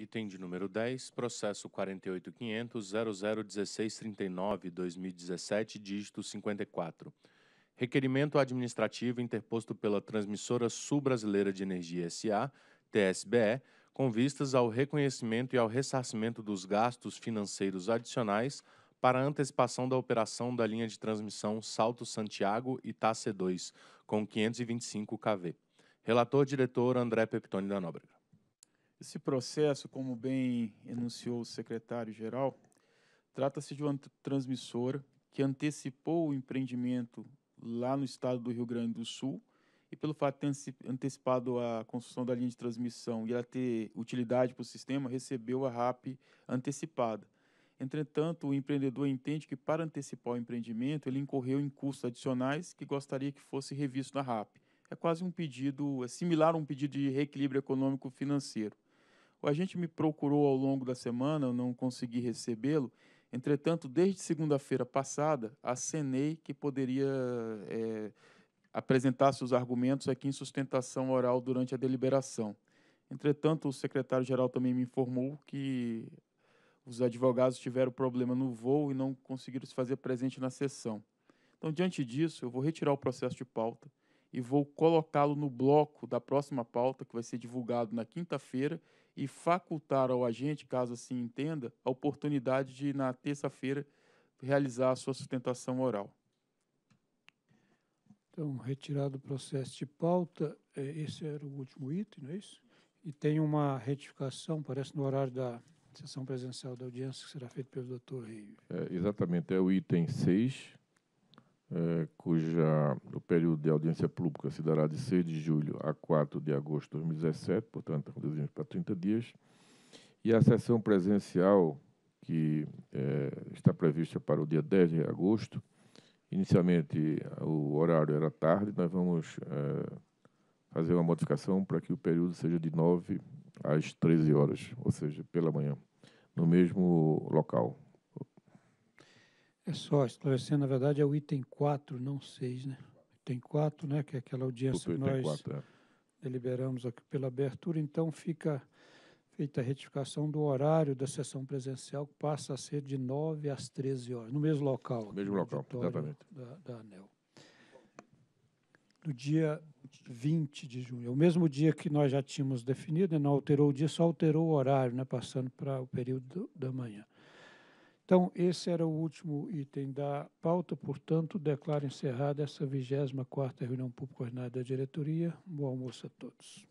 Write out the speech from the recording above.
Item de número 10, processo 48.500.001639-2017, dígito 54. Requerimento administrativo interposto pela Transmissora Sul-Brasileira de Energia S.A., TSBE, com vistas ao reconhecimento e ao ressarcimento dos gastos financeiros adicionais para antecipação da operação da linha de transmissão Salto Santiago e Tace 2, com 525 kV. Relator diretor André Peptoni da Nóbrega. Esse processo, como bem enunciou o secretário-geral, trata-se de uma transmissora que antecipou o empreendimento lá no estado do Rio Grande do Sul e pelo fato de ter antecipado a construção da linha de transmissão e ela ter utilidade para o sistema, recebeu a RAP antecipada. Entretanto, o empreendedor entende que para antecipar o empreendimento, ele incorreu em custos adicionais que gostaria que fosse revisto na RAP. É quase um pedido, é similar a um pedido de reequilíbrio econômico financeiro. O agente me procurou ao longo da semana, eu não consegui recebê-lo. Entretanto, desde segunda-feira passada, acenei que poderia é, apresentar seus argumentos aqui em sustentação oral durante a deliberação. Entretanto, o secretário-geral também me informou que os advogados tiveram problema no voo e não conseguiram se fazer presente na sessão. Então, diante disso, eu vou retirar o processo de pauta, e vou colocá-lo no bloco da próxima pauta, que vai ser divulgado na quinta-feira, e facultar ao agente, caso assim entenda, a oportunidade de, na terça-feira, realizar a sua sustentação oral. Então, retirado o processo de pauta, é, esse era o último item, não é isso? E tem uma retificação, parece, no horário da sessão presencial da audiência, que será feita pelo doutor Reio. É, exatamente, é o item 6, é, cuja o período de audiência pública se dará de 6 de julho a 4 de agosto de 2017, portanto, reduzimos para 30 dias, e a sessão presencial, que é, está prevista para o dia 10 de agosto, inicialmente o horário era tarde, nós vamos é, fazer uma modificação para que o período seja de 9 às 13 horas, ou seja, pela manhã, no mesmo local, é só, esclarecendo, na verdade, é o item 4, não 6, né? Item 4, né, que é aquela audiência que nós 4, é. deliberamos aqui pela abertura, então fica feita a retificação do horário da sessão presencial, que passa a ser de 9 às 13 horas, no mesmo local. No mesmo local, exatamente. Da, da ANEL. No dia 20 de junho, é o mesmo dia que nós já tínhamos definido, né? não alterou o dia, só alterou o horário, né, passando para o período da manhã. Então, esse era o último item da pauta, portanto, declaro encerrada essa 24ª reunião pública ordinária da diretoria. Bom almoço a todos.